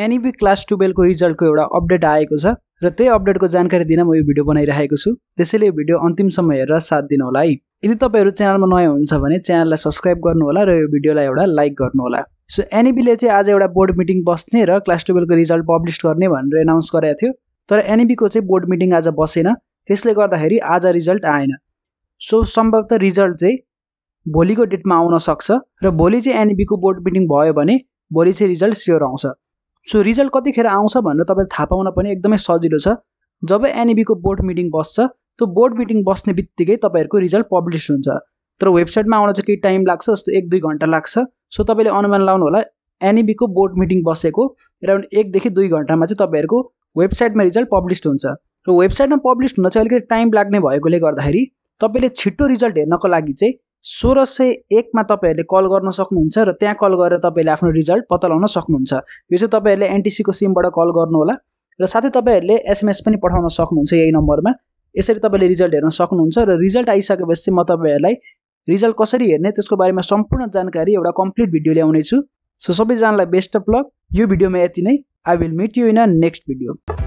NEB class टुवेल्भको रिजल्टको एउटा update आएको छ र त्यही अपडेटको जानकारी दिन म यो भिडियो बनाइरहेको छु त्यसैले यो भिडियो अन्तिमसम्म हेरेर साथ दिनु होला है यदि तपाईँहरू च्यानलमा नयाँ हुन्छ भने च्यानललाई सब्सक्राइब गर्नुहोला र यो भिडियोलाई एउटा लाइक गर्नुहोला सो एनइबीले चाहिँ आज एउटा बोर्ड मिटिङ बस्ने र क्लास टुवेल्भको रिजल्ट पब्लिस गर्ने भनेर एनाउन्स गरेको थियो तर एनइबीको चाहिँ बोर्ड मिटिङ आज बसेन त्यसले गर्दाखेरि आज रिजल्ट आएन सो सम्भवतः रिजल्ट चाहिँ भोलिको डेटमा आउन सक्छ र भोलि चाहिँ एनइबीको बोर्ड मिटिङ भयो भने भोलि चाहिँ रिजल्ट स्योर आउँछ सो रिजल्ट कतिखेर आउँछ भनेर तपाईँले थाहा पाउन पनि एकदमै सजिलो छ जब एनइबीको बोर्ड मिटिङ बस्छ त्यो बोर्ड मिटिङ बस्ने बित्तिकै तपाईँहरूको रिजल्ट पब्लिस हुन्छ तर वेबसाइटमा आउन चाहिँ केही टाइम लाग्छ जस्तो एक दुई घन्टा लाग्छ सो तपाईँले अनुमान लाउनु होला एनइबीको बोर्ड मिटिङ बसेको एराउन्ड एकदेखि दुई घन्टामा चाहिँ तपाईँहरूको वेबसाइटमा रिजल्ट पब्लिस हुन्छ र वेबसाइटमा पब्लिस हुन चाहिँ अलिकति टाइम लाग्ने भएकोले गर्दाखेरि तपाईँले छिट्टो रिजल्ट हेर्नको लागि चाहिँ सोह्र सय एकमा तपाईँहरूले कल गर्न सक्नुहुन्छ र त्यहाँ कल गरेर तपाईँले आफ्नो रिजल्ट पत्ता लगाउन सक्नुहुन्छ यो चाहिँ तपाईँहरूले एनटिसीको सिमबाट कल गर्नुहोला र साथै तपाईँहरूले एसएमएस पनि पठाउन सक्नुहुन्छ यही नम्बरमा यसरी तपाईँले रिजल्ट हेर्न सक्नुहुन्छ र रिजल्ट आइसकेपछि म तपाईँहरूलाई रिजल्ट कसरी हेर्ने त्यसको बारेमा सम्पूर्ण जानकारी एउटा कम्प्लिट भिडियो ल्याउनेछु सो सबैजनालाई बेस्ट अफ लक यो भिडियोमा यति नै I will meet you in a next video